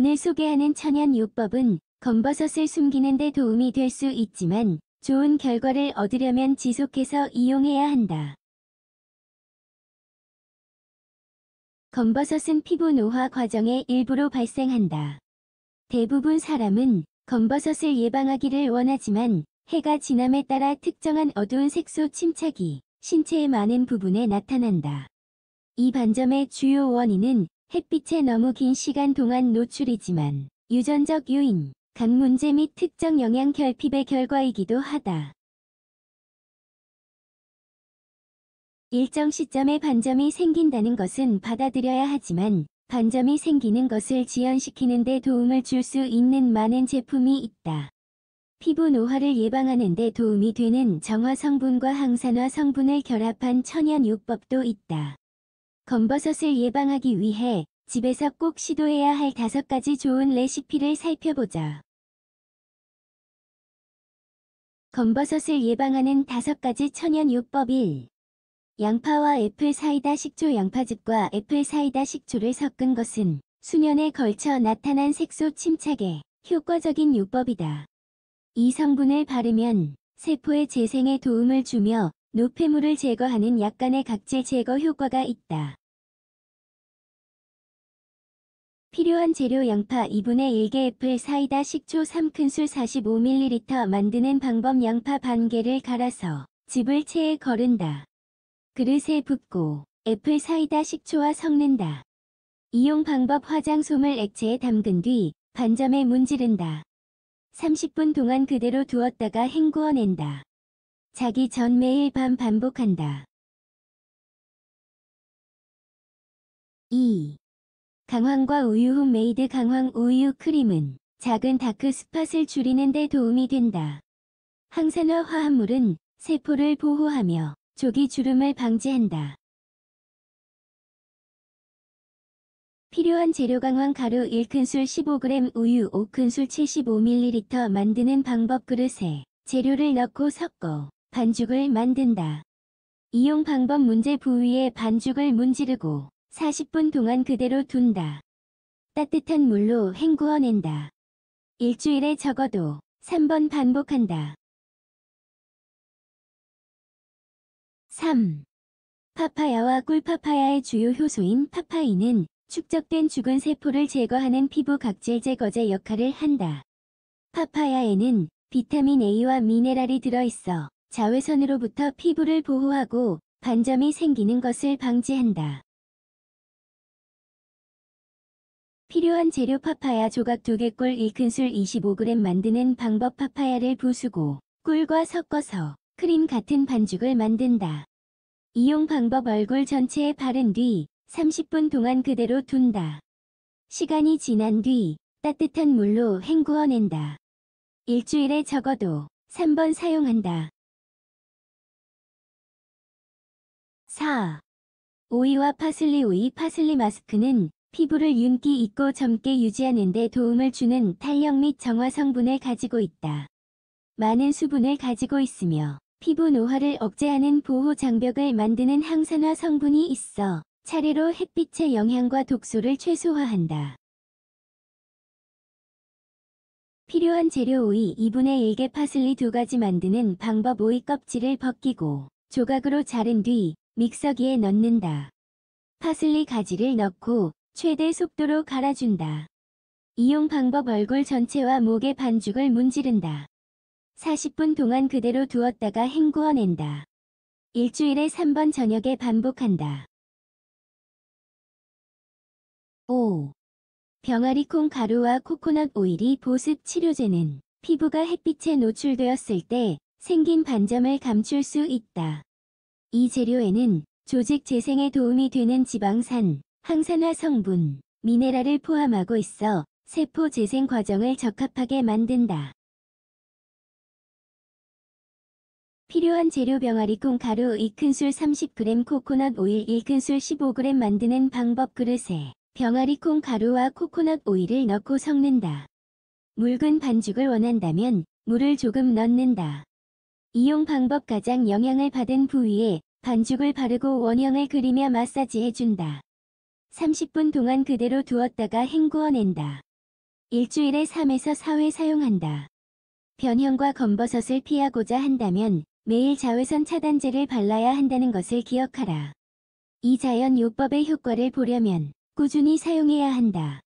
오늘 소개하는 천연요법은 검버섯을 숨기는 데 도움이 될 수 있지만 좋은 결과를 얻으려면 지속해서 이용해야 한다. 검버섯은 피부 노화 과정의 일부로 발생한다. 대부분 사람은 검버섯을 예방하기를 원하지만 해가 지남에 따라 특정한 어두운 색소 침착이 신체의 많은 부분에 나타난다. 이 반점의 주요 원인은 햇빛에 너무 긴 시간 동안 노출이지만 유전적 요인, 간 문제 및 특정 영양 결핍의 결과이기도 하다. 일정 시점에 반점이 생긴다는 것은 받아들여야 하지만 반점이 생기는 것을 지연시키는 데 도움을 줄 수 있는 많은 제품이 있다. 피부 노화를 예방하는 데 도움이 되는 정화 성분과 항산화 성분을 결합한 천연 요법도 있다. 검버섯을 예방하기 위해 집에서 꼭 시도해야 할 다섯 가지 좋은 레시피를 살펴보자. 검버섯을 예방하는 다섯 가지 천연요법 1. 양파와 애플 사이다 식초 양파즙과 애플 사이다 식초를 섞은 것은 수년에 걸쳐 나타난 색소 침착에 효과적인 요법이다. 이 성분을 바르면 세포의 재생에 도움을 주며 노폐물을 제거하는 약간의 각질 제거 효과가 있다. 필요한 재료 양파 2분의 1개 애플 사이다 식초 3큰술 45ml 만드는 방법 양파 반개를 갈아서 집을 체에 거른다. 그릇에 붓고 애플 사이다 식초와 섞는다. 이용 방법 화장솜을 액체에 담근 뒤 반점에 문지른다. 30분 동안 그대로 두었다가 헹구어낸다. 자기 전 매일 밤 반복한다. 2. 강황과 우유 홈메이드 강황 우유 크림은 작은 다크 스팟을 줄이는 데 도움이 된다. 항산화 화합물은 세포를 보호하며 조기 주름을 방지한다. 필요한 재료 강황 가루 1큰술 15g 우유 5큰술 75ml 만드는 방법 그릇에 재료를 넣고 섞어 반죽을 만든다. 이용 방법 문제 부위에 반죽을 문지르고 40분 동안 그대로 둔다. 따뜻한 물로 헹구어낸다. 일주일에 적어도 3번 반복한다. 3. 파파야와 꿀파파야의 주요 효소인 파파인은 축적된 죽은 세포를 제거하는 피부 각질 제거제 역할을 한다. 파파야에는 비타민 A와 미네랄이 들어있어 자외선으로부터 피부를 보호하고 반점이 생기는 것을 방지한다. 필요한 재료 파파야 조각 2개꿀 2큰술 25g 만드는 방법 파파야를 부수고 꿀과 섞어서 크림 같은 반죽을 만든다. 이용 방법 얼굴 전체에 바른 뒤 30분 동안 그대로 둔다. 시간이 지난 뒤 따뜻한 물로 헹구어낸다. 일주일에 적어도 3번 사용한다. 4. 오이와 파슬리 오이 파슬리 마스크는 피부를 윤기 있고 젊게 유지하는 데 도움을 주는 탄력 및 정화 성분을 가지고 있다. 많은 수분을 가지고 있으며 피부 노화를 억제하는 보호 장벽을 만드는 항산화 성분이 있어 차례로 햇빛의 영향과 독소를 최소화한다. 필요한 재료 오이 2분의 1개 파슬리 2가지 만드는 방법 오이 껍질을 벗기고 조각으로 자른 뒤 믹서기에 넣는다. 파슬리 가지를 넣고 최대 속도로 갈아준다. 이용 방법 얼굴 전체와 목의 반죽을 문지른다. 40분 동안 그대로 두었다가 헹구어낸다. 일주일에 3번 저녁에 반복한다. 5. 병아리콩 가루와 코코넛 오일이 보습 치료제는 피부가 햇빛에 노출되었을 때 생긴 반점을 감출 수 있다. 이 재료에는 조직 재생에 도움이 되는 지방산, 항산화 성분, 미네랄을 포함하고 있어 세포 재생 과정을 적합하게 만든다. 필요한 재료 병아리 콩가루 2큰술 30g 코코넛 오일 1큰술 15g 만드는 방법 그릇에 병아리 콩가루와 코코넛 오일을 넣고 섞는다. 묽은 반죽을 원한다면 물을 조금 넣는다. 이용 방법 가장 영향을 받은 부위에 반죽을 바르고 원형을 그리며 마사지해준다. 30분 동안 그대로 두었다가 헹구어낸다. 일주일에 3에서 4회 사용한다. 변형과 검버섯을 피하고자 한다면 매일 자외선 차단제를 발라야 한다는 것을 기억하라. 이 자연 요법의 효과를 보려면 꾸준히 사용해야 한다.